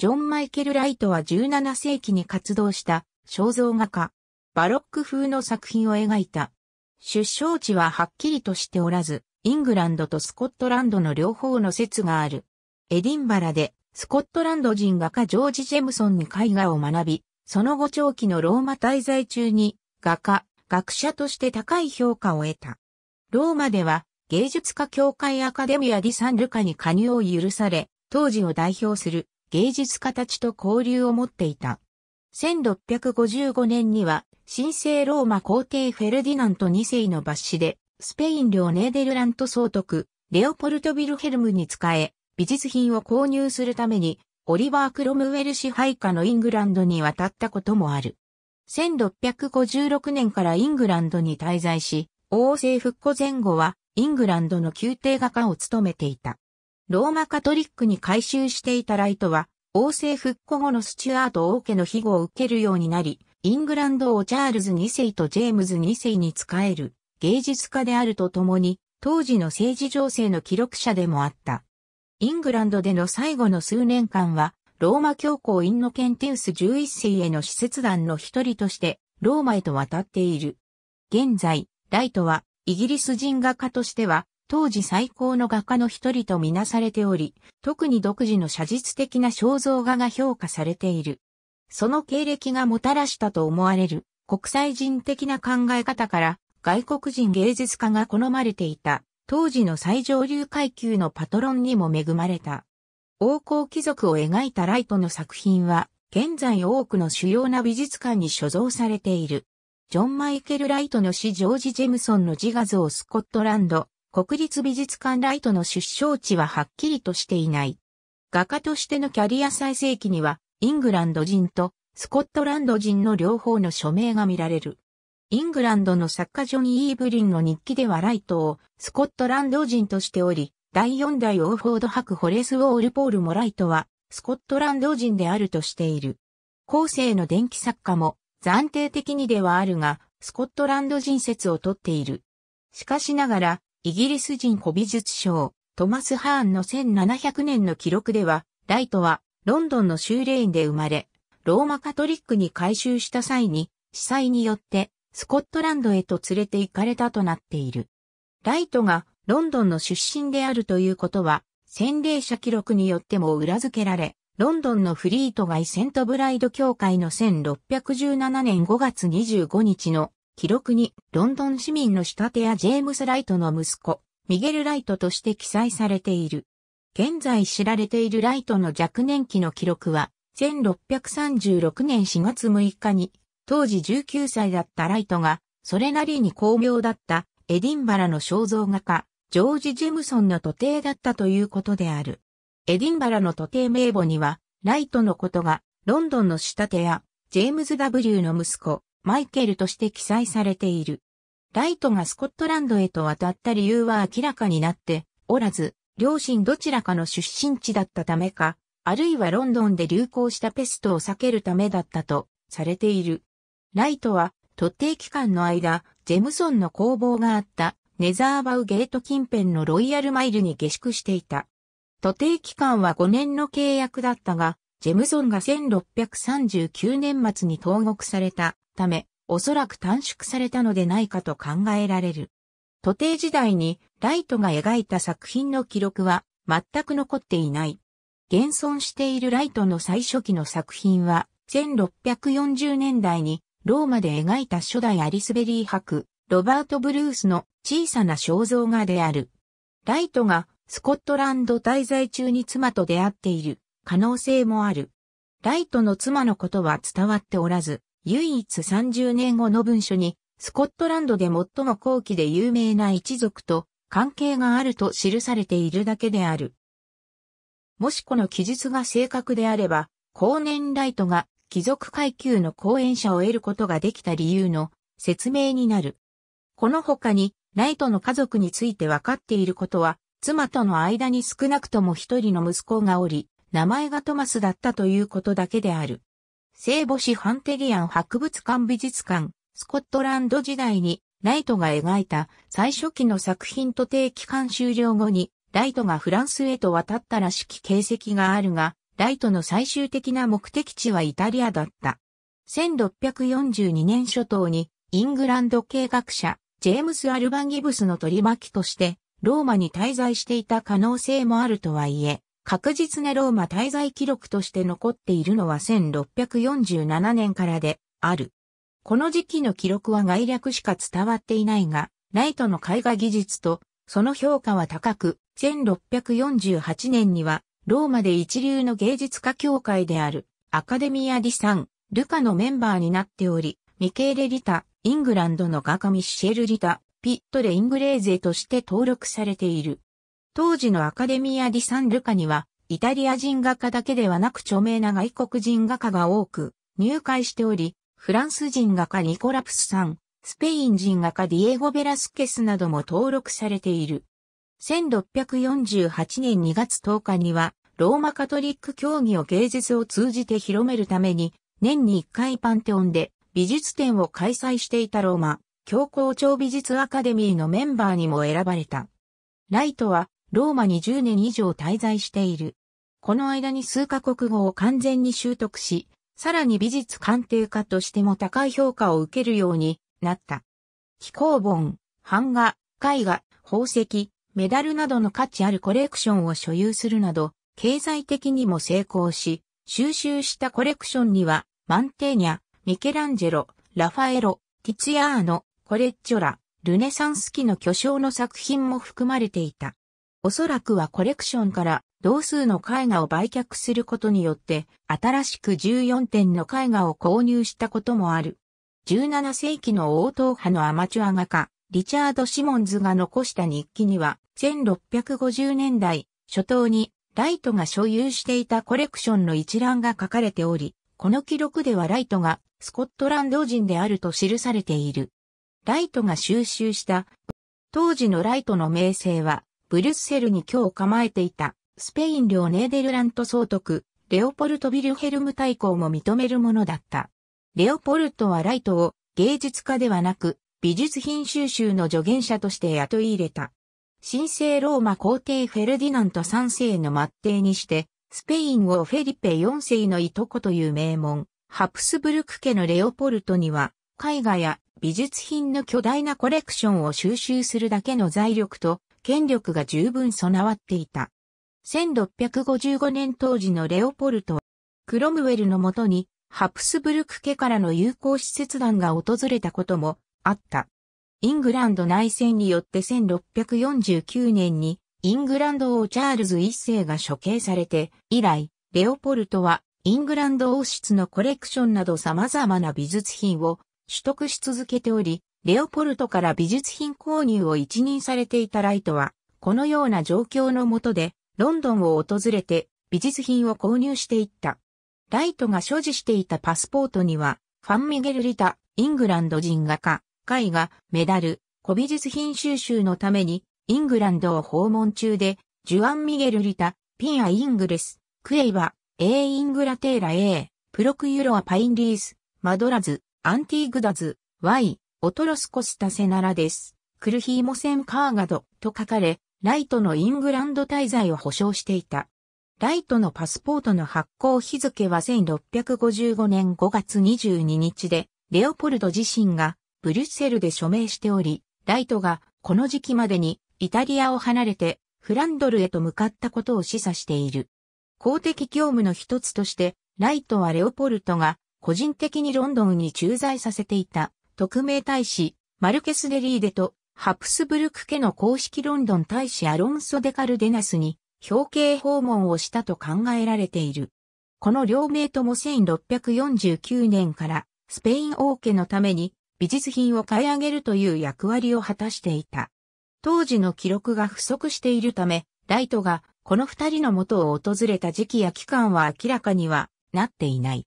ジョン・マイケル・ライトは17世紀に活動した肖像画家。バロック風の作品を描いた。出生地ははっきりとしておらず、イングランドとスコットランドの両方の説がある。エディンバラで、スコットランド人画家ジョージ・ジェムソンに絵画を学び、その後長期のローマ滞在中に、画家、学者として高い評価を得た。ローマでは、芸術家協会アカデミア・ディ・サンルカに加入を許され、当時を代表する芸術家たちと交流を持っていた。1655年には、神聖ローマ皇帝フェルディナント2世の抜子で、スペイン領ネーデルラント総督、レオポルト・ビルヘルムに仕え、美術品を購入するために、オリバー・クロムウェル支配下のイングランドに渡ったこともある。1656年からイングランドに滞在し、王政復古前後はイングランドの宮廷画家を務めていた。ローマカトリックに改修していたライトは、王政復古後のスチュアート王家の庇護を受けるようになり、イングランドをチャールズ2世とジェームズ2世に仕える芸術家であるとともに、当時の政治情勢の記録者でもあった。イングランドでの最後の数年間は、ローマ教皇インノケンテウス11世への使節団の一人として、ローマへと渡っている。現在、ライトは、イギリス人画家としては、当時最高の画家の一人とみなされており、特に独自の写実的な肖像画が評価されている。その経歴がもたらしたと思われる国際人的な考え方から外国人芸術家が好まれていた当時の最上流階級のパトロンにも恵まれた。王侯貴族を描いたライトの作品は現在多くの主要な美術館に所蔵されている。ジョン・マイケル・ライトの死ジョージ・ジェムソンの自画像スコットランド国立美術館ライトの出生地ははっきりとしていない。画家としてのキャリア最盛期には、イングランド人とスコットランド人の両方の署名が見られる。イングランドの作家ジョニー・イーブリンの日記ではライトをスコットランド人としており、第4代オーフォード博ホレス・ウォール・ポールもライトはスコットランド人であるとしている。後世の電気作家も暫定的にではあるが、スコットランド人説をとっている。しかしながら、イギリス人古美術賞、トマス・ハーンの1700年の記録では、ライトはロンドンの修ュ院で生まれ、ローマカトリックに改修した際に、司祭によってスコットランドへと連れて行かれたとなっている。ライトがロンドンの出身であるということは、洗礼者記録によっても裏付けられ、ロンドンのフリート街セントブライド教会の1617年5月25日の記録にロンドン市民の仕立て屋ジェームス・ライトの息子、ミゲル・ライトとして記載されている。現在知られているライトの若年期の記録は、1636年4月6日に、当時19歳だったライトが、それなりに巧妙だったエディンバラの肖像画家、ジョージ・ジェムソンの徒弟だったということである。エディンバラの徒弟名簿には、ライトのことが、ロンドンの仕立て屋、ジェームズ・ W の息子、マイケルとして記載されている。ライトがスコットランドへと渡った理由は明らかになっておらず、両親どちらかの出身地だったためか、あるいはロンドンで流行したペストを避けるためだったとされている。ライトは、特定期間の間、ジェムソンの工房があったネザーバウゲート近辺のロイヤルマイルに下宿していた。徒定期間は5年の契約だったが、ジェムソンが1639年末に投獄されたため、おそらく短縮されたのでないかと考えられる。徒弟時代にライトが描いた作品の記録は全く残っていない。現存しているライトの最初期の作品は、1640年代にローマで描いた初代アリスベリー博、ロバート・ブルースの小さな肖像画である。ライトがスコットランド滞在中に妻と出会っている可能性もある。ライトの妻のことは伝わっておらず、唯一30年後の文書に、スコットランドで最も高貴で有名な一族と関係があると記されているだけである。もしこの記述が正確であれば、後年ライトが貴族階級の講演者を得ることができた理由の説明になる。この他に、ライトの家族について分かっていることは、妻との間に少なくとも一人の息子がおり、名前がトマスだったということだけである。聖母子ハンテリアン博物館美術館、スコットランド時代にライトが描いた最初期の作品と定期間終了後にライトがフランスへと渡ったらしき形跡があるが、ライトの最終的な目的地はイタリアだった。1642年初頭にイングランド計画者、ジェームス・アルバン・ギブスの取り巻きとして、ローマに滞在していた可能性もあるとはいえ、確実なローマ滞在記録として残っているのは1647年からである。この時期の記録は概略しか伝わっていないが、ライトの絵画技術とその評価は高く、1648年にはローマで一流の芸術家協会であるアカデミア・ディ・サン・ルカのメンバーになっており、ミケーレ・リタ、イングランドの画家ミッシェル・リタ、ピットレ・イングレーゼとして登録されている。当時のアカデミア・ディ・サン・ルカには、イタリア人画家だけではなく著名な外国人画家が多く入会しており、フランス人画家ニコラプスさん、スペイン人画家ディエゴ・ベラスケスなども登録されている。1648年2月10日には、ローマカトリック教義を芸術を通じて広めるために、年に1回パンテオンで美術展を開催していたローマ、教皇庁美術アカデミーのメンバーにも選ばれた。ライトはローマに10年以上滞在している。この間に数カ国語を完全に習得し、さらに美術鑑定家としても高い評価を受けるようになった。気候本、版画、絵画、宝石、メダルなどの価値あるコレクションを所有するなど、経済的にも成功し、収集したコレクションには、マンテーニャ、ミケランジェロ、ラファエロ、ティツヤーノ、コレッチョラ、ルネサンス期の巨匠の作品も含まれていた。おそらくはコレクションから同数の絵画を売却することによって、新しく14点の絵画を購入したこともある。17世紀の応答派のアマチュア画家、リチャード・シモンズが残した日記には、1650年代初頭にライトが所有していたコレクションの一覧が書かれており、この記録ではライトがスコットランド人であると記されている。ライトが収集した当時のライトの名声はブリュッセルに今日構えていた、スペイン領ネーデルラント総督、レオポルト・ビルヘルム大公も認めるものだった。レオポルトはライトを芸術家ではなく、美術品収集の助言者として雇い入れた。神聖ローマ皇帝フェルディナント3世の末帝にして、スペインをフェリペ4世のいとこという名門、ハプスブルク家のレオポルトには、絵画や美術品の巨大なコレクションを収集するだけの財力と権力が十分備わっていた。1655年当時のレオポルトは、クロムウェルのもとに、ハプスブルク家からの友好施設団が訪れたこともあった。イングランド内戦によって1649年にイングランド王チャールズ一世が処刑されて以来、レオポルトはイングランド王室のコレクションなど様々な美術品を取得し続けており、レオポルトから美術品購入を一任されていたライトは、このような状況のもとで、ロンドンを訪れて美術品を購入していった。ライトが所持していたパスポートには、ファン・ミゲル・リタ、イングランド人画家、絵画、メダル、古美術品収集のために、イングランドを訪問中で、ジュアン・ミゲル・リタ、ピンア・イングレス、クエイバ、エー・イングラテーラ・エー、プロクユロア・パインリース、マドラズ、アンティーグダズ、ワイ、オトロスコスタセナラです。クルヒーモセンカーガドと書かれ、ライトのイングランド滞在を保証していた。ライトのパスポートの発行日付は1655年5月22日で、レオポルド自身がブリュッセルで署名しており、ライトがこの時期までにイタリアを離れてフランドルへと向かったことを示唆している。公的業務の一つとして、ライトはレオポルトが個人的にロンドンに駐在させていた特命大使、マルケス・デリーデと、ハプスブルク家の公式ロンドン大使アロンソ・デカルデナスに、表敬訪問をしたと考えられている。この両名とも1649年からスペイン王家のために美術品を買い上げるという役割を果たしていた。当時の記録が不足しているため、ライトがこの二人の元を訪れた時期や期間は明らかにはなっていない。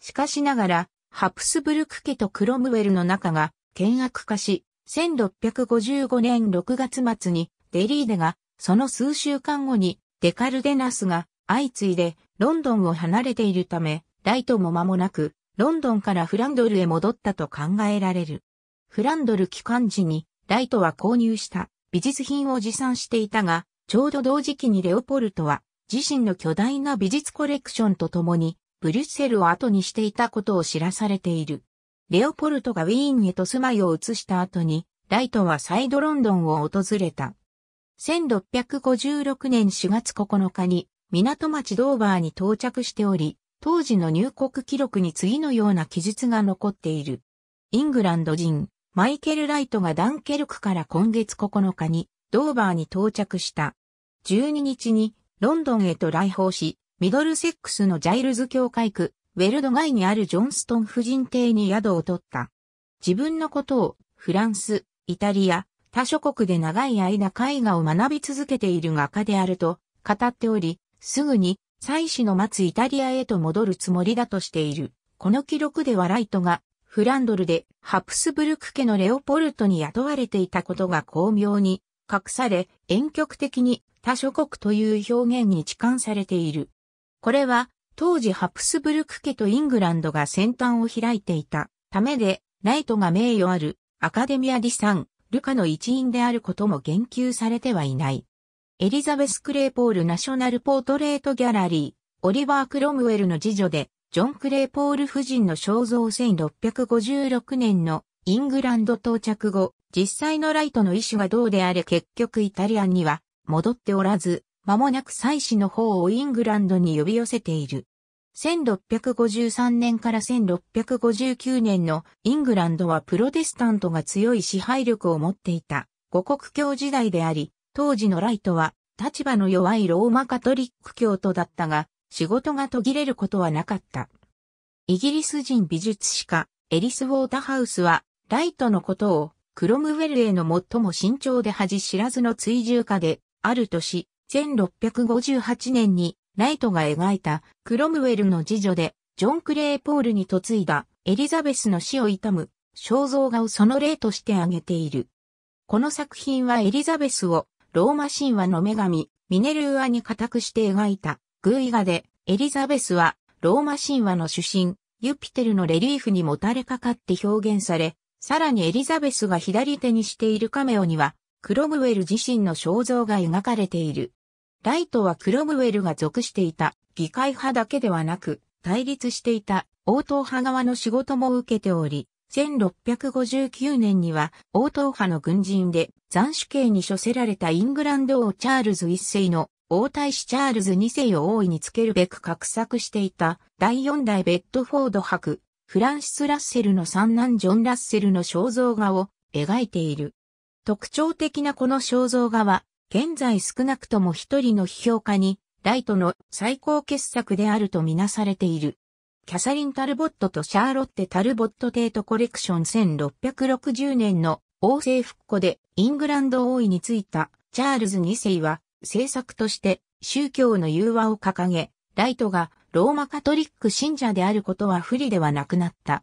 しかしながら、ハプスブルク家とクロムウェルの仲が険悪化し、1655年6月末にデリーデが、その数週間後にデカルデナスが相次いでロンドンを離れているため、ライトも間もなく、ロンドンからフランドルへ戻ったと考えられる。フランドル帰還時に、ライトは購入した美術品を持参していたが、ちょうど同時期にレオポルトは、自身の巨大な美術コレクションとともに、ブリュッセルを後にしていたことを知らされている。レオポルトがウィーンへと住まいを移した後に、ライトはサイドロンドンを訪れた。1656年4月9日に、港町ドーバーに到着しており、当時の入国記録に次のような記述が残っている。イングランド人、マイケル・ライトがダンケルクから今月9日に、ドーバーに到着した。12日に、ロンドンへと来訪し、ミドルセックスのジャイルズ教会区、ウェルド街にあるジョンストン婦人邸に宿を取った。自分のことをフランス、イタリア、他諸国で長い間絵画を学び続けている画家であると語っており、すぐに妻子の待つイタリアへと戻るつもりだとしている。この記録ではライトがフランドルでハプスブルク家のレオポルトに雇われていたことが巧妙に隠され、婉曲的に他諸国という表現に置換されている。これは、当時ハプスブルク家とイングランドが先端を開いていたためで、ライトが名誉あるアカデミア・ディ・サン・ルカの一員であることも言及されてはいない。エリザベス・クレーポール・ナショナル・ポートレート・ギャラリー、オリバー・クロムウェルの次女で、ジョン・クレーポール夫人の肖像1656年のイングランド到着後、実際のライトの意思がどうであれ結局イタリアンには戻っておらず、間もなく祭祀の方をイングランドに呼び寄せている。1653年から1659年のイングランドはプロテスタントが強い支配力を持っていた五国教時代であり、当時のライトは立場の弱いローマカトリック教徒だったが、仕事が途切れることはなかった。イギリス人美術史家、エリス・ウォータハウスは、ライトのことを、クロムウェルへの最も慎重で恥知らずの追従家で、あるとし、1658年にライトが描いたクロムウェルの次女でジョン・クレーポールに嫁いだエリザベスの死を悼む肖像画をその例として挙げている。この作品はエリザベスをローマ神話の女神ミネルーアに固くして描いたーイ画でエリザベスはローマ神話の主神ユピテルのレリーフにもたれかかって表現され、さらにエリザベスが左手にしているカメオにはクロムウェル自身の肖像が描かれている。ライトはクロムウェルが属していた議会派だけではなく、対立していた王党派側の仕事も受けており、1659年には王党派の軍人で斬首刑に処せられたイングランド王チャールズ一世の王太子チャールズ二世を王位につけるべく画策していた第四代ベッドフォード博、フランシス・ラッセルの三男ジョン・ラッセルの肖像画を描いている。特徴的なこの肖像画は現在少なくとも一人の批評家に、ライトの最高傑作であるとみなされている。キャサリン・タルボットとシャーロッテ・タルボット・テート・コレクション1660年の王政復古でイングランド王位についたチャールズ2世は政策として宗教の融和を掲げ、ライトがローマカトリック信者であることは不利ではなくなった。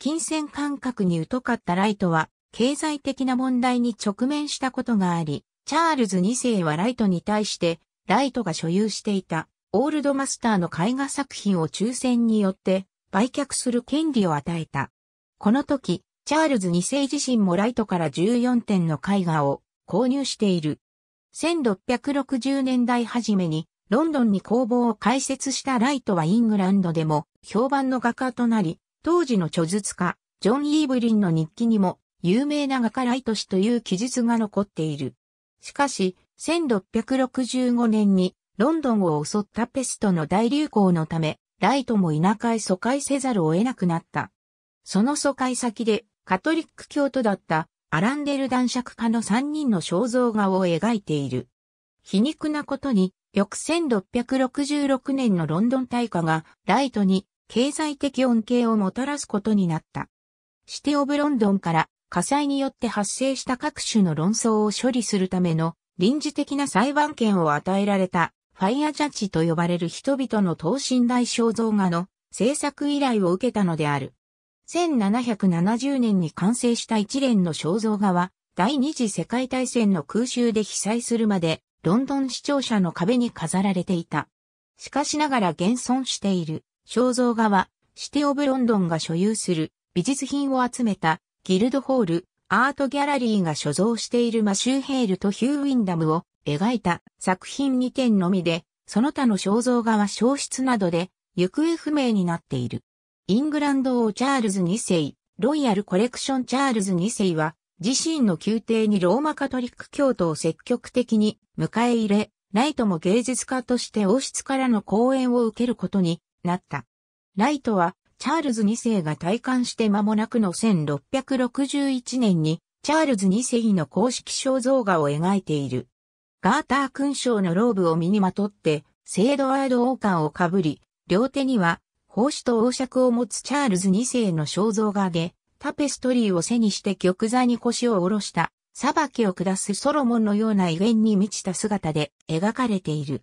金銭感覚に疎かったライトは経済的な問題に直面したことがあり、チャールズ2世はライトに対して、ライトが所有していたオールドマスターの絵画作品を抽選によって売却する権利を与えた。この時、チャールズ2世自身もライトから14点の絵画を購入している。1660年代初めにロンドンに工房を開設したライトはイングランドでも評判の画家となり、当時の著述家、ジョン・イーブリンの日記にも有名な画家ライト氏という記述が残っている。しかし、1665年にロンドンを襲ったペストの大流行のため、ライトも田舎へ疎開せざるを得なくなった。その疎開先で、カトリック教徒だったアランデル男爵家の3人の肖像画を描いている。皮肉なことに、翌1666年のロンドン大火がライトに経済的恩恵をもたらすことになった。シティオブロンドンから火災によって発生した各種の論争を処理するための臨時的な裁判権を与えられたファイアジャッジと呼ばれる人々の等身大肖像画の制作依頼を受けたのである。1770年に完成した一連の肖像画は第二次世界大戦の空襲で被災するまでロンドン市庁舎の壁に飾られていた。しかしながら現存している肖像画はシティオブロンドンが所有する美術品を集めたギルドホール、アートギャラリーが所蔵しているマシューヘールとヒュー・ウィンダムを描いた作品2点のみで、その他の肖像画は消失などで行方不明になっている。イングランド王チャールズ2世、ロイヤルコレクションチャールズ2世は、自身の宮廷にローマカトリック教徒を積極的に迎え入れ、ライトも芸術家として王室からの講演を受けることになった。ライトはチャールズ2世が退官して間もなくの1661年に、チャールズ2世の公式肖像画を描いている。ガーター勲章のローブを身にまとって、セイドワード王冠をかぶり、両手には、奉仕と王爵を持つチャールズ2世の肖像画で、タペストリーを背にして玉座に腰を下ろした、裁きを下すソロモンのような威厳に満ちた姿で描かれている。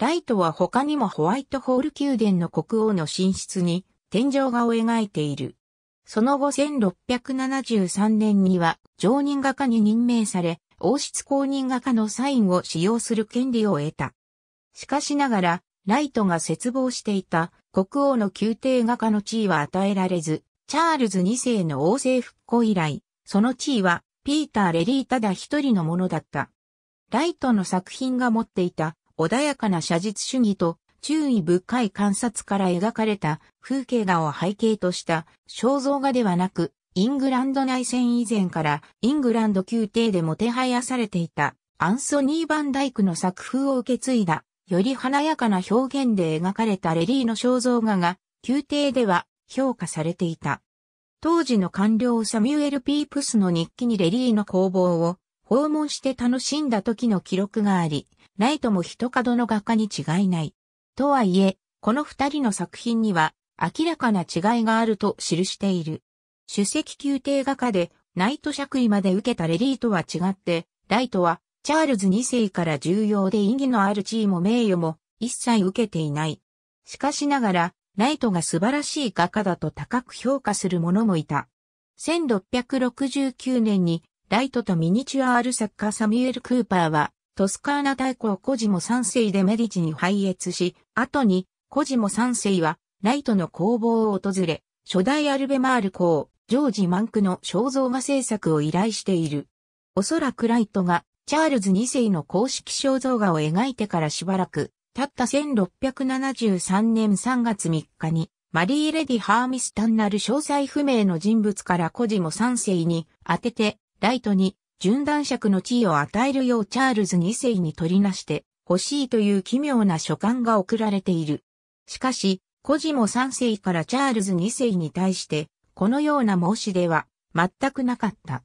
ライトは他にもホワイトホール宮殿の国王の寝室に天井画を描いている。その後1673年には常任画家に任命され、王室公認画家のサインを使用する権利を得た。しかしながら、ライトが絶望していた国王の宮廷画家の地位は与えられず、チャールズ2世の王政復古以来、その地位はピーター・レリーただ一人のものだった。ライトの作品が持っていた穏やかな写実主義と注意深い観察から描かれた風景画を背景とした肖像画ではなく、イングランド内戦以前からイングランド宮廷でも手配されていたアンソニー・バンダイクの作風を受け継いだ、より華やかな表現で描かれたレリーの肖像画が宮廷では評価されていた。当時の官僚サミュエル・ピープスの日記にレリーの工房を訪問して楽しんだ時の記録があり、ライトも一角の画家に違いない。とはいえ、この二人の作品には明らかな違いがあると記している。主席宮廷画家でナイト爵位まで受けたレリーとは違って、ライトはチャールズ2世から重要で意義のある地位も名誉も一切受けていない。しかしながら、ライトが素晴らしい画家だと高く評価する者もいた。1669年にライトとミニチュアール作家サミュエル・クーパーはトスカーナ大公コジモ三世でメディチに拝謁し、後にコジモ三世はライトの工房を訪れ、初代アルベマール公、ジョージ・マンクの肖像画制作を依頼している。おそらくライトがチャールズ2世の公式肖像画を描いてからしばらく、たった1673年3月3日に、マリー・レディ・ハーミスタンなる詳細不明の人物からコジモ3世に当てて、ライトに順断爵の地位を与えるようチャールズ2世に取りなして欲しいという奇妙な書簡が送られている。しかし、コジモ3世からチャールズ2世に対して、このような申し出は全くなかった。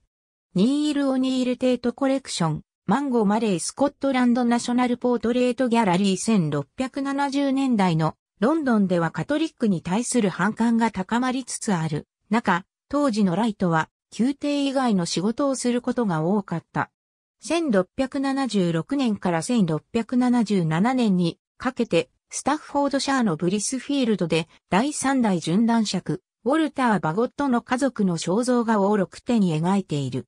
ニール・オニール・テート・コレクション、マンゴー・マレー・スコットランド・ナショナル・ポートレート・ギャラリー1670年代のロンドンではカトリックに対する反感が高まりつつある中、当時のライトは宮廷以外の仕事をすることが多かった。1676年から1677年にかけてスタッフォードシャーのブリスフィールドで第3代準男尺、ウォルター・バゴットの家族の肖像画をく手に描いている。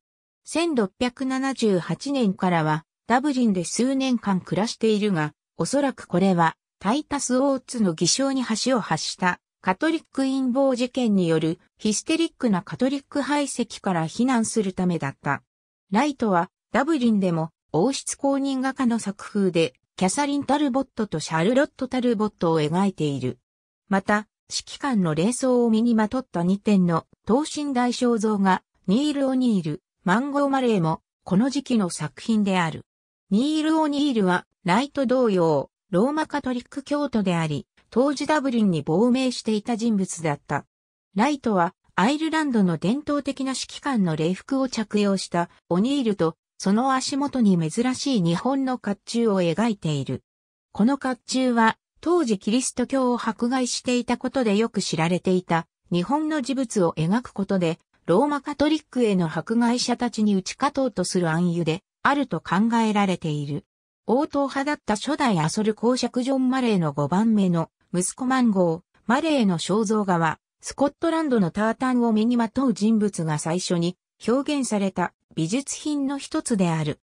1678年からはダブリンで数年間暮らしているが、おそらくこれはタイタス・オーツの偽証に橋を発したカトリック陰謀事件によるヒステリックなカトリック排斥から避難するためだった。ライトはダブリンでも王室公認画家の作風でキャサリン・タルボットとシャルロット・タルボットを描いている。また、指揮官の霊装を身にまとった2点の等身大肖像がニール・オニール、マンゴー・マレーもこの時期の作品である。ニール・オニールはライト同様、ローマカトリック教徒であり、当時ダブリンに亡命していた人物だった。ライトはアイルランドの伝統的な指揮官の礼服を着用したオニールとその足元に珍しい日本の甲冑を描いている。この甲冑は当時キリスト教を迫害していたことでよく知られていた日本の事物を描くことでローマカトリックへの迫害者たちに打ち勝とうとする暗喩であると考えられている。応答派だった初代アソル公爵ジョン・マレーの5番目の息子マンゴー、マレーの肖像画は、スコットランドのタータンを身にまとう人物が最初に表現された美術品の一つである。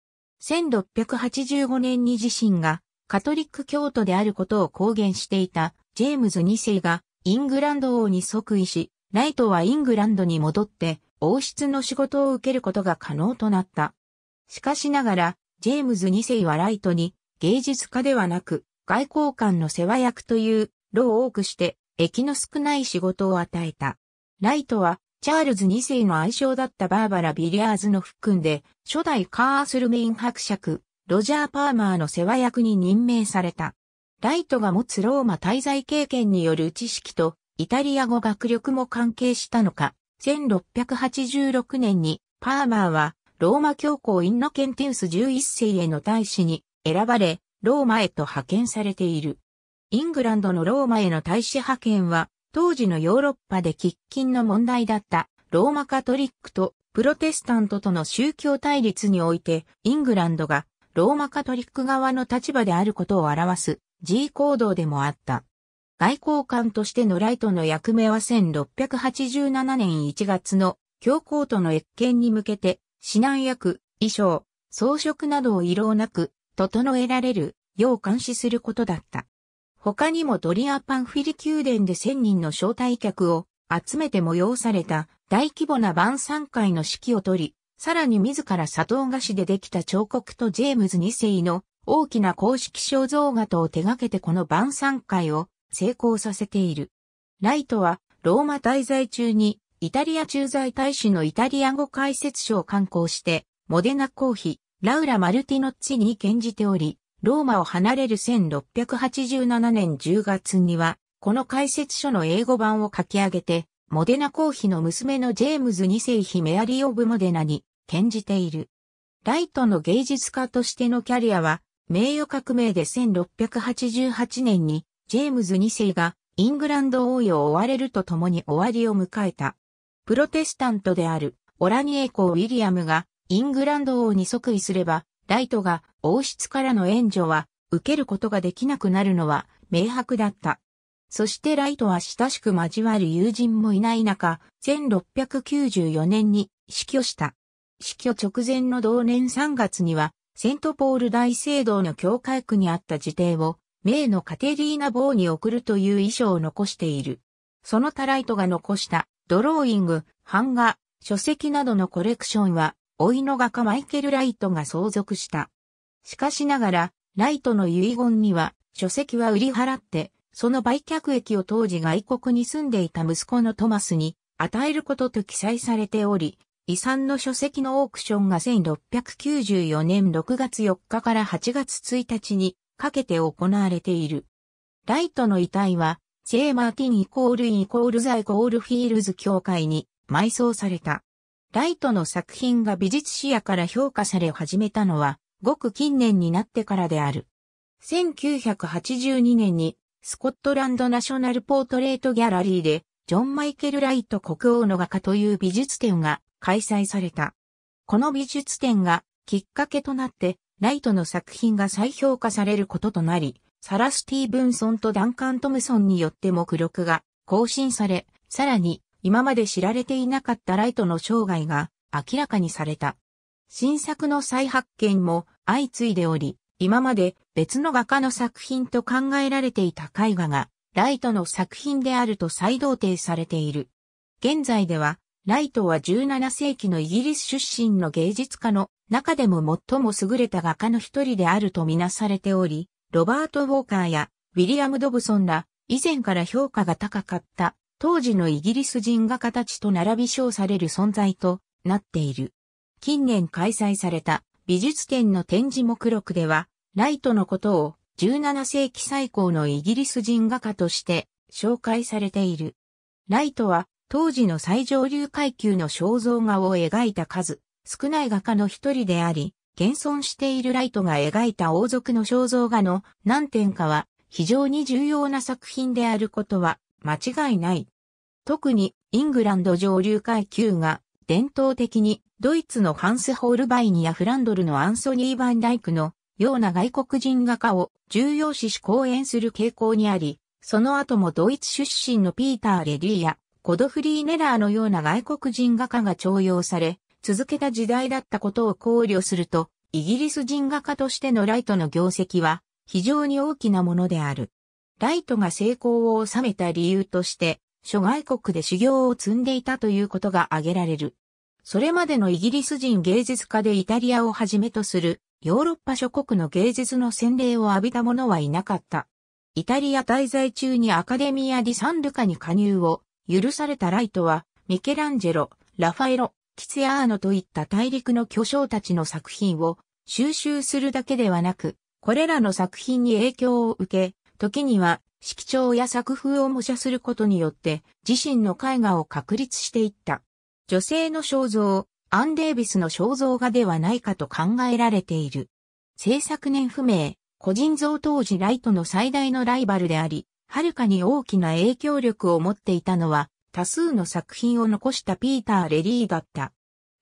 1685年に自身がカトリック教徒であることを公言していたジェームズ2世がイングランド王に即位し、ライトはイングランドに戻って王室の仕事を受けることが可能となった。しかしながら、ジェームズ2世はライトに芸術家ではなく外交官の世話役という労を多くして、駅の少ない仕事を与えた。ライトは、チャールズ2世の愛称だったバーバラ・ビリアーズの含んで、初代カースルメイン伯爵、ロジャー・パーマーの世話役に任命された。ライトが持つローマ滞在経験による知識と、イタリア語学力も関係したのか、1686年に、パーマーは、ローマ教皇インノケンテウス11世への大使に選ばれ、ローマへと派遣されている。イングランドのローマへの大使派遣は、当時のヨーロッパで喫緊の問題だったローマカトリックとプロテスタントとの宗教対立において、イングランドがローマカトリック側の立場であることを表す G 行動でもあった。外交官としてのライトの役目は1687年1月の教皇との越見に向けて、指南役、衣装、装飾などを異論なく、整えられるよう監視することだった。他にもドリアパンフィリ宮殿で1000人の招待客を集めて催された大規模な晩餐会の指揮を取り、さらに自ら砂糖菓子でできた彫刻とジェームズ2世の大きな公式肖像画とを手掛けてこの晩餐会を成功させている。ライトはローマ滞在中にイタリア駐在大使のイタリア語解説書を刊行して、モデナ公妃、ラウラ・マルティノッチに献じており、ローマを離れる1687年10月には、この解説書の英語版を書き上げて、モデナ公妃の娘のジェームズ2世妃メアリー・オブ・モデナに転じている。ライトの芸術家としてのキャリアは、名誉革命で1688年に、ジェームズ2世がイングランド王位を追われるとともに終わりを迎えた。プロテスタントであるオラニエコ・ウィリアムがイングランド王に即位すれば、ライトが王室からの援助は受けることができなくなるのは明白だった。そしてライトは親しく交わる友人もいない中、1694年に死去した。死去直前の同年3月には、セントポール大聖堂の教会区にあった辞典を、名のカテリーナ・ボーに送るという遺書を残している。その他ライトが残した、ドローイング、版画、書籍などのコレクションは、老いの画家マイケル・ライトが相続した。しかしながら、ライトの遺言には、書籍は売り払って、その売却益を当時外国に住んでいた息子のトマスに与えることと記載されており、遺産の書籍のオークションが1694年6月4日から8月1日にかけて行われている。ライトの遺体は、セーマーティンイコールイコールザイコールフィールズ協会に埋葬された。ライトの作品が美術史やから評価され始めたのは、ごく近年になってからである。1982年に、スコットランドナショナルポートレートギャラリーで、ジョン・マイケル・ライト国王の画家という美術展が開催された。この美術展がきっかけとなって、ライトの作品が再評価されることとなり、サラ・スティーブンソンとダンカン・トムソンによって目録が更新され、さらに今まで知られていなかったライトの生涯が明らかにされた。新作の再発見も相次いでおり、今まで別の画家の作品と考えられていた絵画が、ライトの作品であると再同定されている。現在では、ライトは17世紀のイギリス出身の芸術家の中でも最も優れた画家の一人であるとみなされており、ロバート・ウォーカーやウィリアム・ドブソンら以前から評価が高かった当時のイギリス人画家たちと並び称される存在となっている。近年開催された美術展の展示目録では、ライトのことを17世紀最高のイギリス人画家として紹介されている。ライトは当時の最上流階級の肖像画を描いた数、少ない画家の一人であり、現存しているライトが描いた王族の肖像画の何点かは非常に重要な作品であることは間違いない。特にイングランド上流階級が伝統的にドイツのハンス・ホールバインやフランドルのアンソニー・バンダイクのような外国人画家を重要視し講演する傾向にあり、その後もドイツ出身のピーター・レディーやゴドフリー・ネラーのような外国人画家が重用され、続けた時代だったことを考慮すると、イギリス人画家としてのライトの業績は非常に大きなものである。ライトが成功を収めた理由として、諸外国で修行を積んでいたということが挙げられる。それまでのイギリス人芸術家でイタリアをはじめとするヨーロッパ諸国の芸術の洗礼を浴びた者はいなかった。イタリア滞在中にアカデミア・ディ・サンルカに加入を許されたライトは、ミケランジェロ、ラファエロ、キツヤーノといった大陸の巨匠たちの作品を収集するだけではなく、これらの作品に影響を受け、時には色調や作風を模写することによって自身の絵画を確立していった。女性の肖像、アン・デイビスの肖像画ではないかと考えられている。制作年不明、個人像当時ライトの最大のライバルであり、はるかに大きな影響力を持っていたのは多数の作品を残したピーター・レリーだった。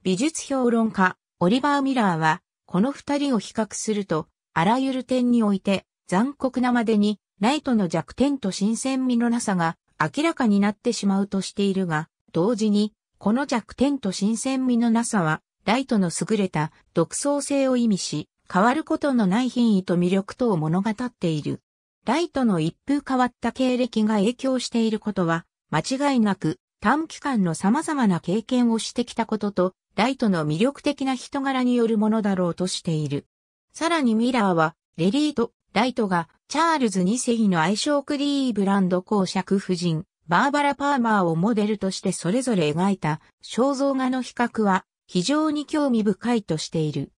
美術評論家、オリバー・ミラーは、この二人を比較すると、あらゆる点において、残酷なまでにライトの弱点と新鮮味のなさが明らかになってしまうとしているが、同時に、この弱点と新鮮味のなさは、ライトの優れた独創性を意味し、変わることのない品位と魅力とを物語っている。ライトの一風変わった経歴が影響していることは、間違いなく短期間の様々な経験をしてきたことと、ライトの魅力的な人柄によるものだろうとしている。さらにミラーは、レリートライトがチャールズ2世の愛称クリーブランド公爵夫人、バーバラ・パーマーをモデルとしてそれぞれ描いた肖像画の比較は非常に興味深いとしている。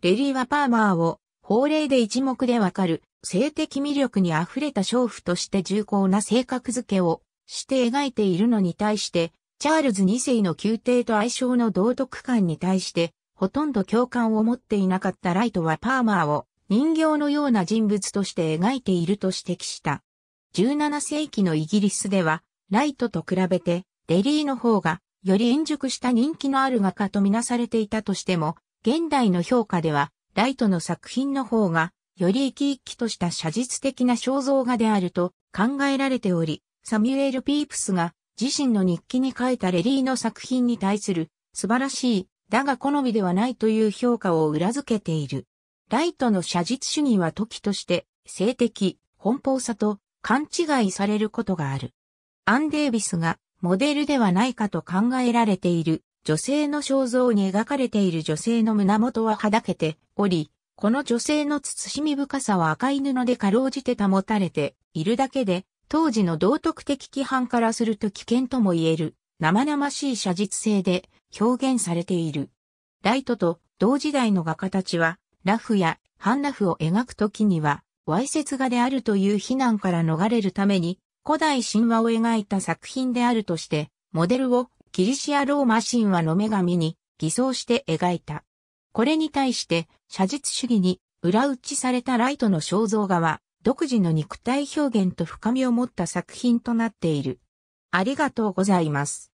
レリーはパーマーを法令で一目でわかる性的魅力に溢れた娼婦として重厚な性格づけをして描いているのに対して、チャールズ2世の宮廷と愛称の道徳観に対して、ほとんど共感を持っていなかったライトはパーマーを人形のような人物として描いていると指摘した。17世紀のイギリスでは、ライトと比べて、レリーの方が、より円熟した人気のある画家とみなされていたとしても、現代の評価では、ライトの作品の方が、より生き生きとした写実的な肖像画であると考えられており、サミュエル・ピープスが自身の日記に書いたレリーの作品に対する素晴らしい、だが好みではないという評価を裏付けている。ライトの写実主義は時として性的、奔放さと勘違いされることがある。アン・デービスがモデルではないかと考えられている女性の肖像に描かれている女性の胸元ははだけており、この女性の慎み深さは赤い布でかろうじて保たれているだけで、当時の道徳的規範からすると危険とも言える生々しい写実性で表現されている。ライトと同時代の画家たちはラフや半ラフを描くときには、わいせつ画であるという非難から逃れるために、古代神話を描いた作品であるとして、モデルをキリシアローマ神話の女神に偽装して描いた。これに対して、写実主義に裏打ちされたライトの肖像画は、独自の肉体表現と深みを持った作品となっている。ありがとうございます。